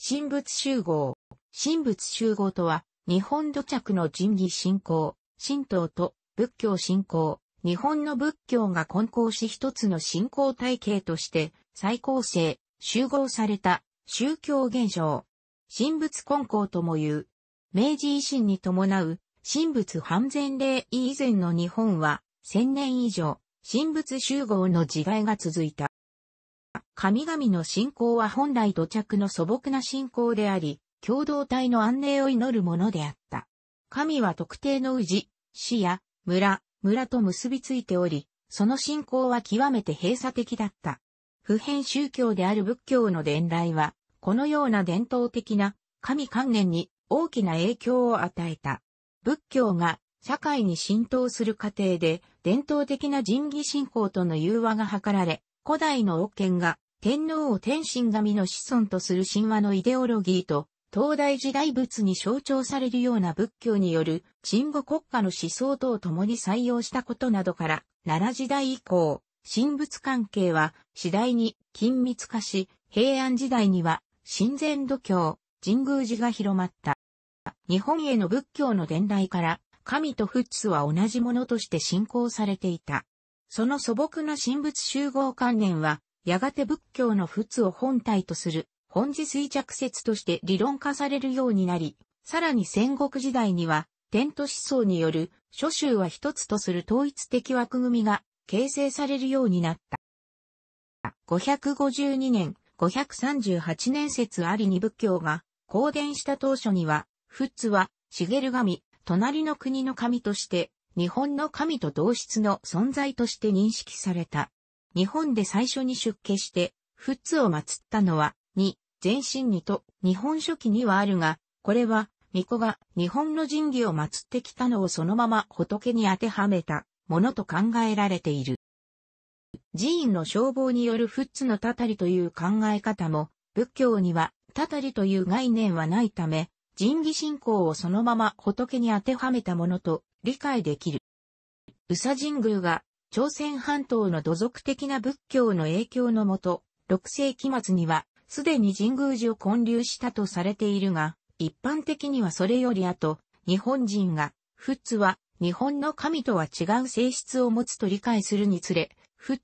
神仏集合。神仏集合とは、日本土着の神義信仰、神道と仏教信仰、日本の仏教が混交し一つの信仰体系として、再構成、集合された宗教現象。神仏混交とも言う。明治維新に伴う、神仏半前例以前の日本は、千年以上、神仏集合の時代が続いた。神々の信仰は本来土着の素朴な信仰であり、共同体の安寧を祈るものであった。神は特定の氏、市や村、村と結びついており、その信仰は極めて閉鎖的だった。普遍宗教である仏教の伝来は、このような伝統的な神観念に大きな影響を与えた。仏教が社会に浸透する過程で伝統的な神義信仰との融和が図られ、古代の王権が天皇を天神神の子孫とする神話のイデオロギーと、東大時代仏に象徴されるような仏教による、鎮護国家の思想等を共に採用したことなどから、奈良時代以降、神仏関係は次第に緊密化し、平安時代には神前度教、神宮寺が広まった。日本への仏教の伝来から、神と仏は同じものとして信仰されていた。その素朴な神仏集合観念は、やがて仏教の仏を本体とする、本字。衰弱説として理論化されるようになり、さらに戦国時代には、天都思想による、諸宗は一つとする統一的枠組みが形成されるようになった。552年、538年説ありに仏教が公伝した当初には、仏は、茂神、隣の国の神として日本の神と同質の存在として認識された。日本で最初に出家して、仏を祀ったのは、に、全身にと、日本書紀にはあるが、これは、巫女が日本の神器を祀ってきたのをそのまま仏に当てはめたものと考えられている。寺院の消防による仏のたたりという考え方も、仏教にはたたりという概念はないため、神義信仰をそのまま仏に当てはめたものと理解できる。宇佐神宮が朝鮮半島の土俗的な仏教の影響のもと、6世紀末にはすでに神宮寺を建立したとされているが、一般的にはそれより後、日本人が、ツは日本の神とは違う性質を持つと理解するにつれ、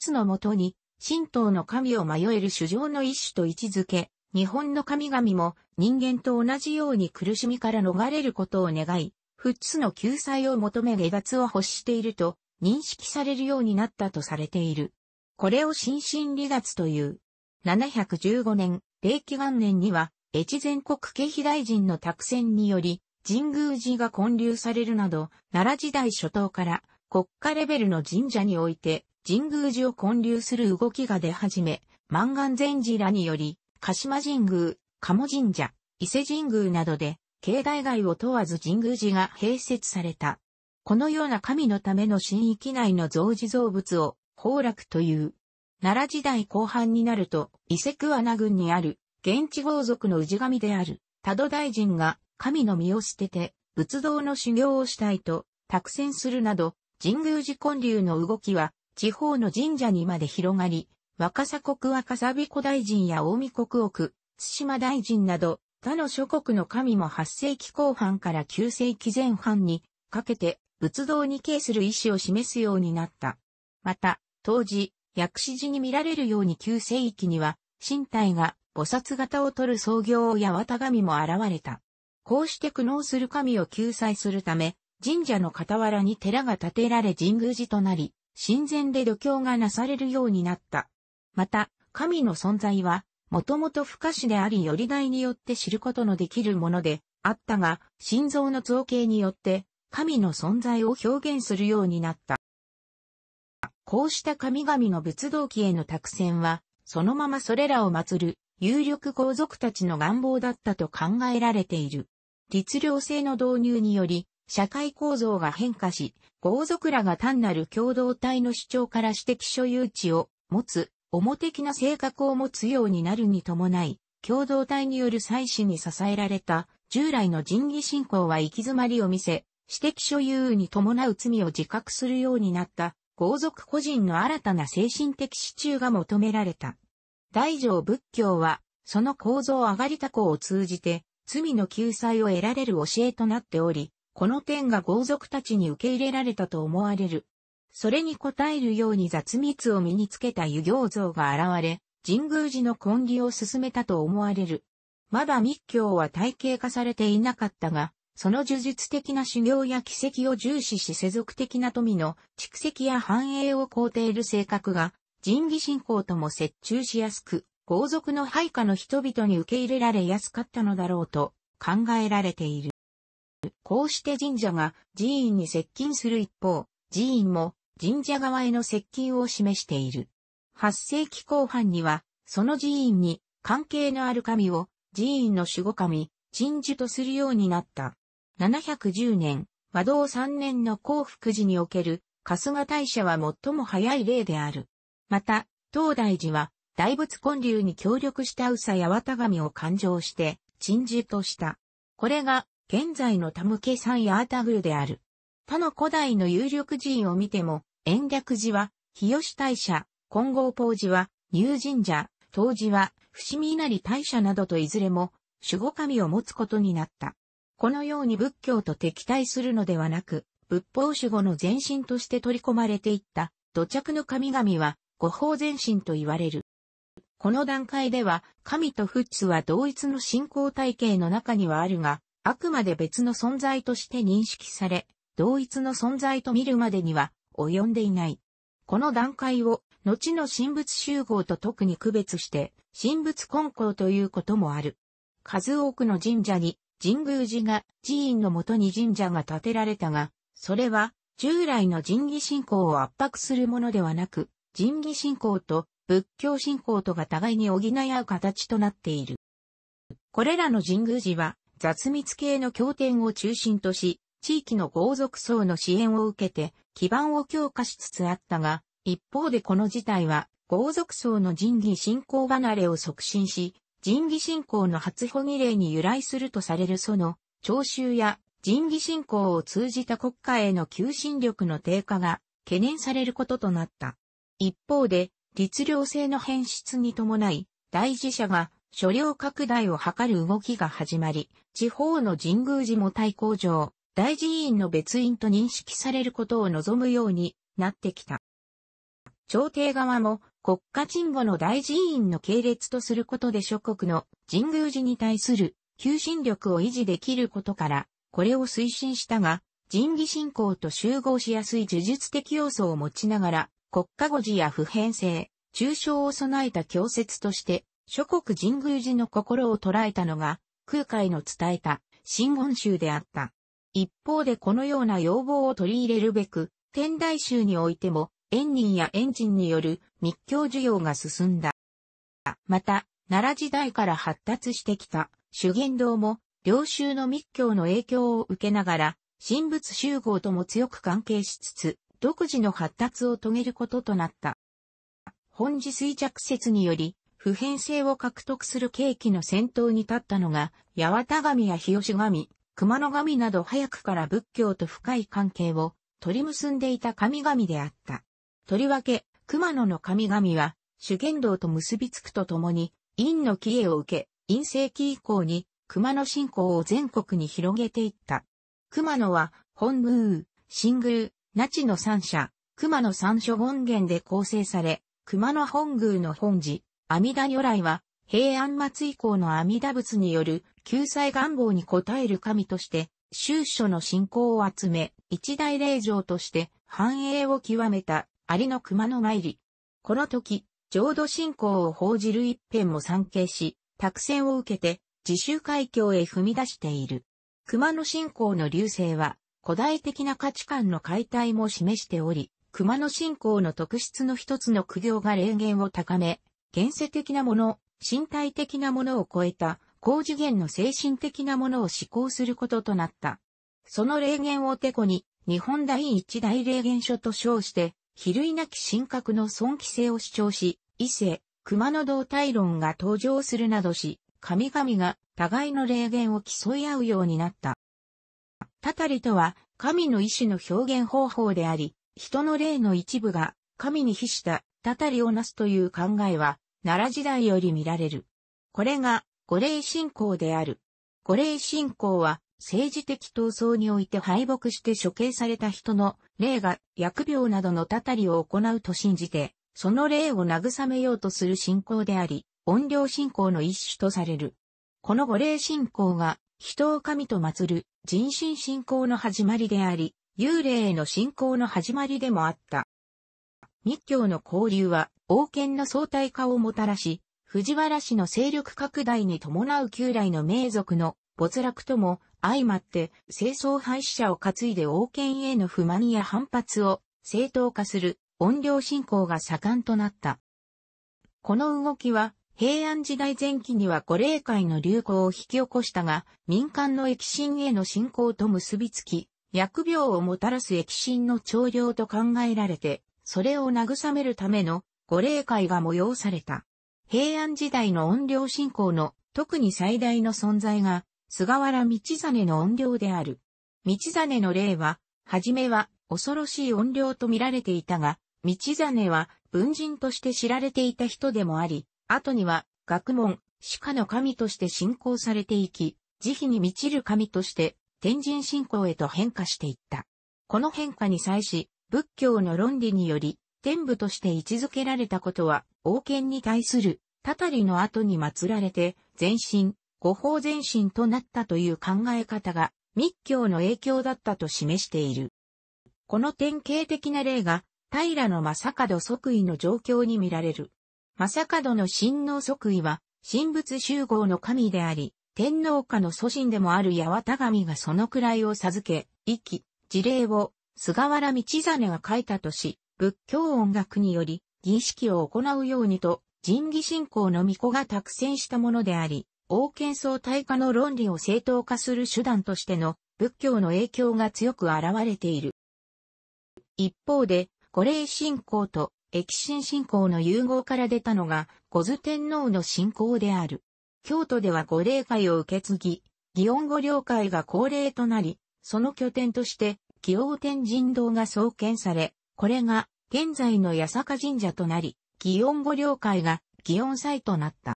ツのもとに神道の神を迷える主情の一種と位置づけ、日本の神々も人間と同じように苦しみから逃れることを願い、フッツの救済を求め下脱を欲していると認識されるようになったとされている。これを新進離脱という。715年、霊気元年には、越前国経費大臣の託選により、神宮寺が建立されるなど、奈良時代初頭から国家レベルの神社において、神宮寺を建立する動きが出始め、満願禅寺らにより、鹿島神宮、鴨神社、伊勢神宮などで境内外を問わず神宮寺が併設された。このような神のための神域内の造寺造物を、崩落という。奈良時代後半になると、伊勢桑名郡にある、現地豪族の氏神である、多度大臣が、神の身を捨てて、仏道の修行をしたいと、託戦するなど、神宮寺建立の動きは、地方の神社にまで広がり、若狭国若狭彦大臣や大見国奥、津島大臣など、他の諸国の神も8世紀後半から9世紀前半にかけて仏道に敬する意志を示すようになった。また、当時、薬師寺に見られるように9世紀には、身体が菩薩型を取る創業や綿幡神も現れた。こうして苦悩する神を救済するため、神社の傍らに寺が建てられ神宮寺となり、神前で度胸がなされるようになった。また、神の存在は、もともと不可視でありより代によって知ることのできるものであったが、心臓の造形によって神の存在を表現するようになった。こうした神々の仏道記への託戦は、そのままそれらを祀る有力皇族たちの願望だったと考えられている。律令制の導入により、社会構造が変化し、豪族らが単なる共同体の主張から私的所有地を持つ表的な性格を持つようになるに伴い、共同体による祭祀に支えられた従来の人義信仰は行き詰まりを見せ、私的所有に伴う罪を自覚するようになった豪族個人の新たな精神的支柱が求められた。大乗仏教は、その構造上がりた子を通じて、罪の救済を得られる教えとなっており、この点が豪族たちに受け入れられたと思われる。それに応えるように雑密を身につけた湯行像が現れ、神宮寺の根気を進めたと思われる。まだ密教は体系化されていなかったが、その呪術的な修行や奇跡を重視し世俗的な富の蓄積や繁栄を肯定る性格が、神義信仰とも折衷しやすく、豪族の配下の人々に受け入れられやすかったのだろうと考えられている。こうして神社が寺院に接近する一方、寺院も神社側への接近を示している。8世紀後半には、その寺院に関係のある神を寺院の守護神、鎮守とするようになった。710年、和道3年の幸福寺における春日大社は最も早い例である。また、東大寺は大仏建立に協力した宇佐八幡神を勘定して、鎮守とした。これが現在の田向山八幡宮である。他の古代の有力寺院を見ても、延暦寺は、日吉大社、金剛宝寺は、入神社、当寺は、伏見稲荷大社などといずれも、守護神を持つことになった。このように仏教と敵対するのではなく、仏法守護の前身として取り込まれていった、土着の神々は、五法前身と言われる。この段階では、神と仏は同一の信仰体系の中にはあるが、あくまで別の存在として認識され、同一の存在と見るまでには及んでいない。この段階を後の神仏集合と特に区別して神仏根校ということもある。数多くの神社に神宮寺が寺院のもとに神社が建てられたが、それは従来の神儀信仰を圧迫するものではなく、神儀信仰と仏教信仰とが互いに補い合う形となっている。これらの神宮寺は雑密系の経典を中心とし、地域の豪族層の支援を受けて基盤を強化しつつあったが、一方でこの事態は豪族層の人義信仰離れを促進し、人義信仰の初保儀礼に由来するとされるその徴収や人義信仰を通じた国家への求心力の低下が懸念されることとなった。一方で、律令制の変質に伴い、大事者が所領拡大を図る動きが始まり、地方の神宮寺も対抗上、大臣院の別院と認識されることを望むようになってきた。朝廷側も国家鎮護の大臣院の系列とすることで諸国の神宮寺に対する求心力を維持できることから、これを推進したが、神儀信仰と集合しやすい呪術的要素を持ちながら、国家護持や普遍性、抽象を備えた教説として、諸国神宮寺の心を捉えたのが、空海の伝えた、真言宗であった。一方でこのような要望を取り入れるべく、天台宗においても、ニ人やジ人による密教需要が進んだ。また、奈良時代から発達してきた修験道も、領州の密教の影響を受けながら、神仏集合とも強く関係しつつ、独自の発達を遂げることとなった。本次衰弱説により、普遍性を獲得する契機の先頭に立ったのが、八幡神や日吉神、熊野神など早くから仏教と深い関係を取り結んでいた神々であった。とりわけ、熊野の神々は、主言道と結びつくとともに、陰の帰依を受け、陰世紀以降に、熊野信仰を全国に広げていった。熊野は、本宮、新宮、那智の三社、熊野三所権現で構成され、熊野本宮の本寺、阿弥陀如来は、平安末以降の阿弥陀仏による救済願望に応える神として、宗書の信仰を集め、一大霊場として繁栄を極めたアの熊野帰り。この時、浄土信仰を報じる一辺も参詣し、託戦を受けて自主海峡へ踏み出している。熊野信仰の流星は古代的な価値観の解体も示しており、熊野信仰の特質の一つの苦行が霊言を高め、現世的なもの身体的なものを超えた高次元の精神的なものを思考することとなった。その霊言をてこに、日本第一大霊言書と称して、比類なき神格の尊貴性を主張し、異性、熊の動体論が登場するなどし、神々が互いの霊言を競い合うようになった。たたりとは、神の意志の表現方法であり、人の霊の一部が神に比したたたりをなすという考えは、奈良時代より見られる。これが五霊信仰である。五霊信仰は政治的闘争において敗北して処刑された人の霊が薬病などのたたりを行うと信じて、その霊を慰めようとする信仰であり、怨霊信仰の一種とされる。この五霊信仰が人を神と祀る人心信仰の始まりであり、幽霊への信仰の始まりでもあった。密教の交流は王権の相対化をもたらし、藤原氏の勢力拡大に伴う旧来の名族の没落とも相まって清掃廃止者を担いで王権への不満や反発を正当化する音量信仰が盛んとなった。この動きは平安時代前期には五霊界の流行を引き起こしたが、民間の疫神への信仰と結びつき、疫病をもたらす疫神の長領と考えられて、それを慰めるための御礼会が催された。平安時代の音量信仰の特に最大の存在が菅原道真の音量である。道真の霊は、はじめは恐ろしい音量と見られていたが、道真は文人として知られていた人でもあり、後には学問、歯科の神として信仰されていき、慈悲に満ちる神として天神信仰へと変化していった。この変化に際し、仏教の論理により、天部として位置づけられたことは、王権に対する、たたりの後に祀られて、前身、五方前身となったという考え方が、密教の影響だったと示している。この典型的な例が、平の正門即位の状況に見られる。正門の神皇即位は、神仏集合の神であり、天皇家の祖神でもある八幡神がその位を授け、意気、事例を、菅原道真が書いたとし、仏教音楽により儀式を行うようにと神義信仰の巫女が託戦したものであり、王権相対化の論理を正当化する手段としての仏教の影響が強く現れている。一方で、五霊信仰と液神信仰の融合から出たのが、五頭天皇の信仰である。京都では五霊会を受け継ぎ、祇園五霊会が恒例となり、その拠点として、祇王天神堂が創建され、これが現在の八坂神社となり、祇園御領会が祇園祭となった。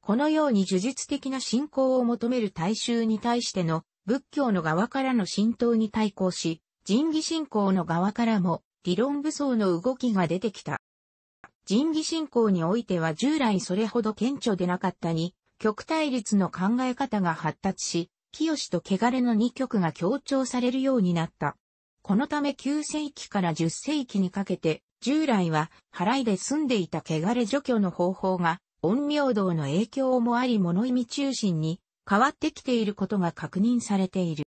このように呪術的な信仰を求める大衆に対しての仏教の側からの浸透に対抗し、神義信仰の側からも理論武装の動きが出てきた。神義信仰においては従来それほど顕著でなかったに、極対立の考え方が発達し、清と汚れの二極が強調されるようになった。このため9世紀から10世紀にかけて、従来は払いで住んでいた汚れ除去の方法が、陰陽道の影響もあり物意味中心に変わってきていることが確認されている。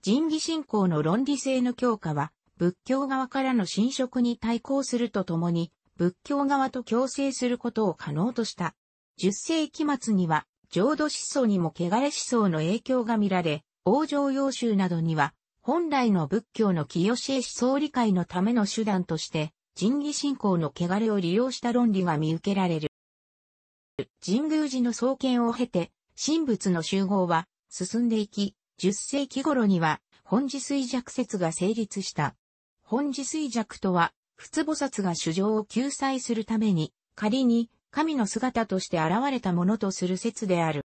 人義信仰の論理性の強化は、仏教側からの侵食に対抗するとともに、仏教側と共生することを可能とした。10世紀末には、浄土思想にも汚れ思想の影響が見られ、王城洋衆などには、本来の仏教の清し思想理解のための手段として、神義信仰の汚れを利用した論理が見受けられる。神宮寺の創建を経て、神仏の集合は進んでいき、10世紀頃には本寺衰弱説が成立した。本寺衰弱とは、仏菩薩が主情を救済するために、仮に神の姿として現れたものとする説である。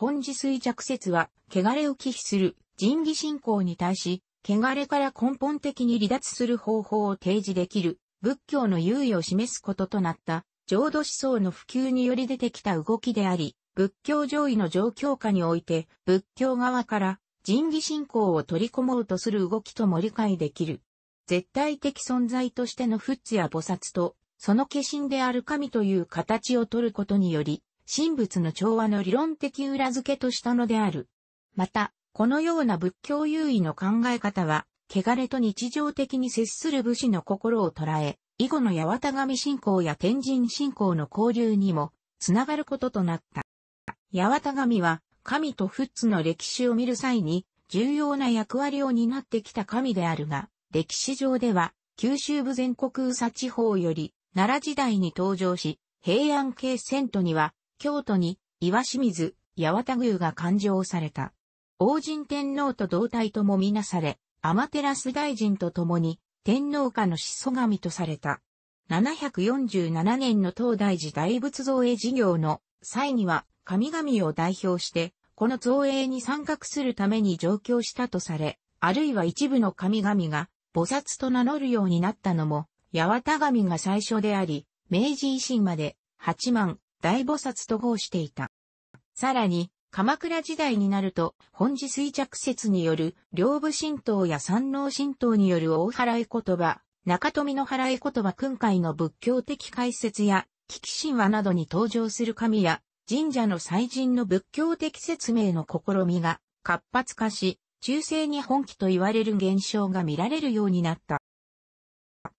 本次衰弱説は、汚れを忌避する人義信仰に対し、汚れから根本的に離脱する方法を提示できる、仏教の優位を示すこととなった、浄土思想の普及により出てきた動きであり、仏教上位の状況下において、仏教側から人義信仰を取り込もうとする動きとも理解できる。絶対的存在としての仏や菩薩と、その化身である神という形を取ることにより、神仏の調和の理論的裏付けとしたのである。また、このような仏教優位の考え方は、汚れと日常的に接する武士の心を捉え、以後の八幡神信仰や天神信仰の交流にも、つながることとなった。八幡神は、神と仏の歴史を見る際に、重要な役割を担ってきた神であるが、歴史上では、九州部全国宇佐地方より、奈良時代に登場し、平安系遷都には、京都に岩清水、八幡宮が勘定された。王神天皇と同体ともみなされ、天照大臣と共に天皇家の始祖神とされた。747年の東大寺大仏造営事業の際には神々を代表して、この造営に参画するために上京したとされ、あるいは一部の神々が菩薩と名乗るようになったのも、八幡神が最初であり、明治維新まで8万大菩薩と号していた。さらに、鎌倉時代になると、本寺衰着説による、両部神道や山王神道による大払い言葉、中富の払い言葉訓戒の仏教的解説や、危機神話などに登場する神や、神社の祭神の仏教的説明の試みが活発化し、中世に本気と言われる現象が見られるようになった。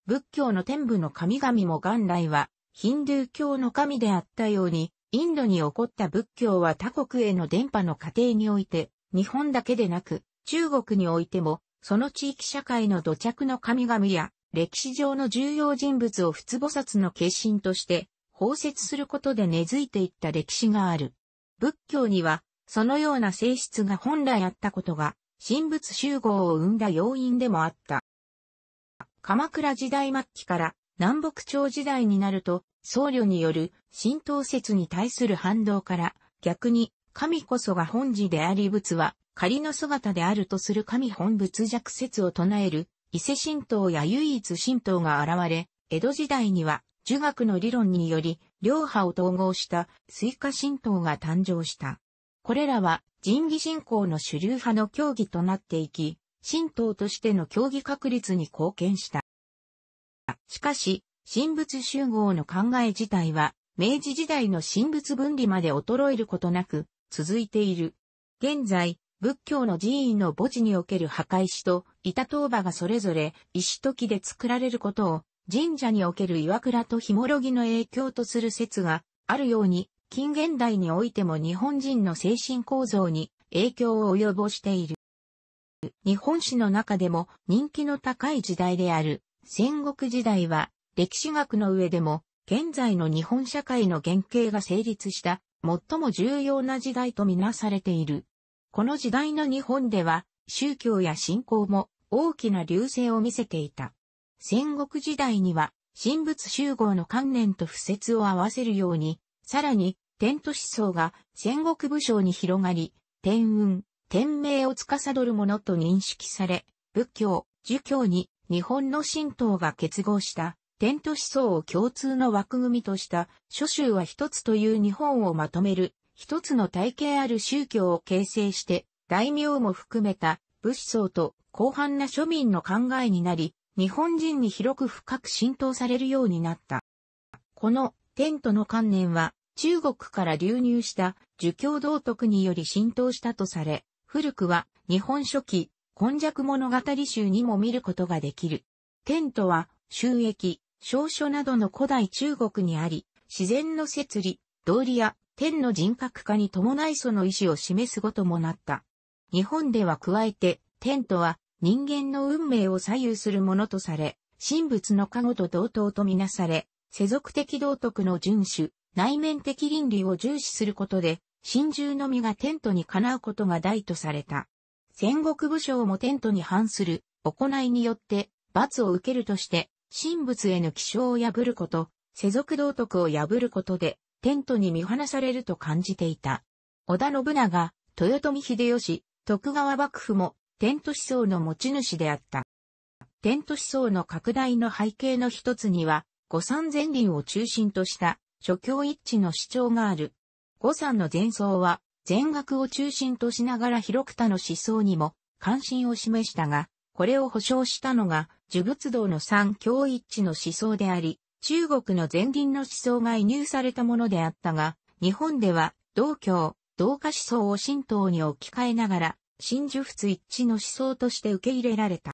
仏教の天部の神々も元来はヒンドゥー教の神であったように、インドに起こった仏教は他国への伝播の過程において、日本だけでなく、中国においても、その地域社会の土着の神々や、歴史上の重要人物を仏菩薩の化身として、包摂することで根付いていった歴史がある。仏教には、そのような性質が本来あったことが、神仏集合を生んだ要因でもあった。鎌倉時代末期から南北朝時代になると、僧侶による神道説に対する反動から、逆に、神こそが本寺であり仏は仮の姿であるとする神本仏弱説を唱える、伊勢神道や唯一神道が現れ、江戸時代には儒学の理論により、両派を統合した水化神道が誕生した。これらは神義信仰の主流派の教義となっていき、神道としての教義確立に貢献した。しかし、神仏集合の考え自体は、明治時代の神仏分離まで衰えることなく、続いている。現在、仏教の寺院の墓地における墓石と板塔場がそれぞれ石と木で作られることを神社における岩倉とひもろぎの影響とする説があるように近現代においても日本人の精神構造に影響を及ぼしている。日本史の中でも人気の高い時代である戦国時代は歴史学の上でも現在の日本社会の原型が成立した最も重要な時代とみなされている。この時代の日本では宗教や信仰も大きな流星を見せていた。戦国時代には神仏集合の観念と布説を合わせるように、さらに天と思想が戦国武将に広がり、天運、天命を司るものと認識され、仏教、儒教に日本の神道が結合した天と思想を共通の枠組みとした諸宗は一つという日本をまとめる一つの体系ある宗教を形成して大名も含めた武士層と広範な庶民の考えになり日本人に広く深く浸透されるようになった。この天との観念は中国から流入した儒教道徳により浸透したとされ古くは日本初期今弱物語集にも見ることができる。テントは、収益、証書などの古代中国にあり、自然の摂理、道理や天の人格化に伴いその意志を示すごともなった。日本では加えて、テントは人間の運命を左右するものとされ、神仏の加護と同等とみなされ、世俗的道徳の遵守、内面的倫理を重視することで、真獣の実がテントにかなうことが大とされた。戦国武将もテントに反する行いによって罰を受けるとして、神仏への気象を破ること、世俗道徳を破ることで、テントに見放されると感じていた。織田信長、豊臣秀吉、徳川幕府もテント思想の持ち主であった。天ト思想の拡大の背景の一つには、五三前輪を中心とした諸教一致の主張がある。五三の前奏は、全学を中心としながら広く他の思想にも関心を示したが、これを保証したのが、呪仏道の三教一致の思想であり、中国の前輪の思想が移入されたものであったが、日本では、道教、同化思想を神道に置き換えながら、新呪仏一致の思想として受け入れられた。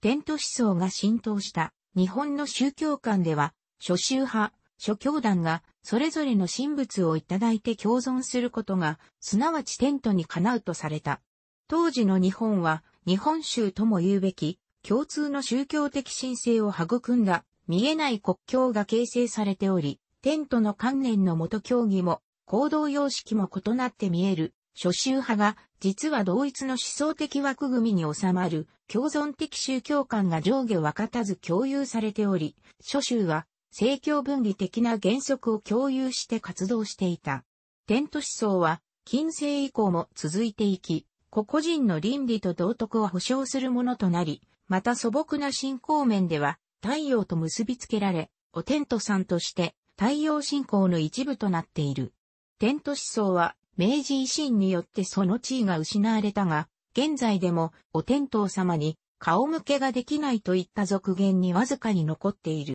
テント思想が浸透した日本の宗教観では、諸宗派、諸教団がそれぞれの神仏をいただいて共存することが、すなわちテントに叶うとされた。当時の日本は、日本宗とも言うべき、共通の宗教的神聖を育んだ、見えない国境が形成されており、テントの観念の元教義も、行動様式も異なって見える、諸宗派が、実は同一の思想的枠組みに収まる、共存的宗教観が上下分かたず共有されており、諸宗は、政教分離的な原則を共有して活動していた。テント思想は、近世以降も続いていき、個々人の倫理と道徳を保障するものとなり、また素朴な信仰面では、太陽と結びつけられ、おテントさんとして、太陽信仰の一部となっている。テント思想は、明治維新によってその地位が失われたが、現在でも、お天道様に、顔向けができないといった俗言にわずかに残っている。